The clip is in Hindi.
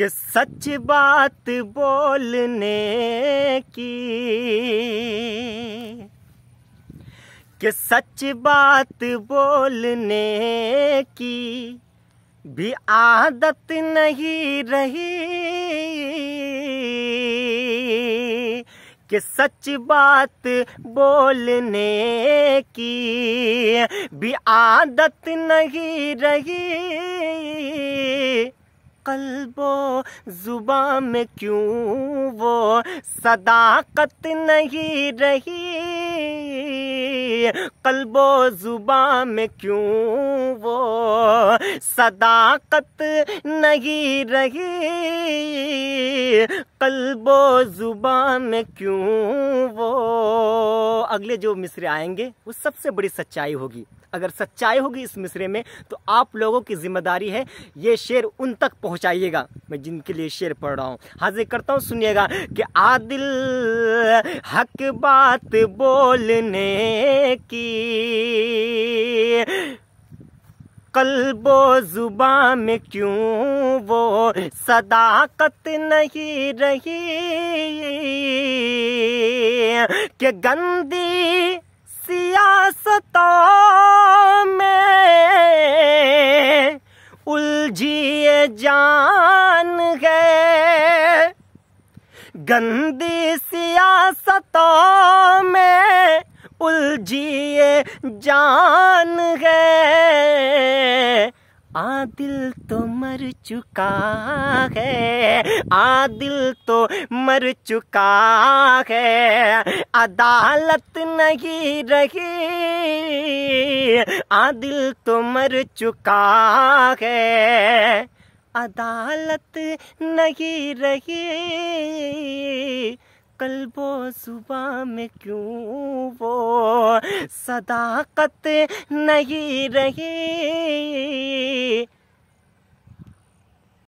कि सच बात बोलने की कि सच बात बोलने की भी आदत नहीं रही कि सच बात बोलने की भी आदत नहीं रही कल्बो जुबा में क्यों वो सदाकत नहीं रही कल्बो जुबा में क्यों वो सदाकत नहीं रही कल्बो जुबा में क्यों अगले जो मिसरे आएंगे वो सबसे बड़ी सच्चाई होगी अगर सच्चाई होगी इस मिसरे में तो आप लोगों की जिम्मेदारी है ये शेर उन तक पहुंचाइएगा मैं जिनके लिए शेर पढ़ रहा हूँ हाजिर करता हूँ सुनिएगा कि आदिल हक बात बोलने की कल्बो जुबा में क्यों वो सदाकत नहीं रही कि गंदी सियासतों में उलझिए जान है गंदी सियासतों में उलझिए जान है दिल तो मर चुका है आदिल तो मर चुका है अदालत नहीं रही आदिल तो मर चुका है अदालत नहीं रही कल वो सुबह में क्यों वो सदाकत नहीं रही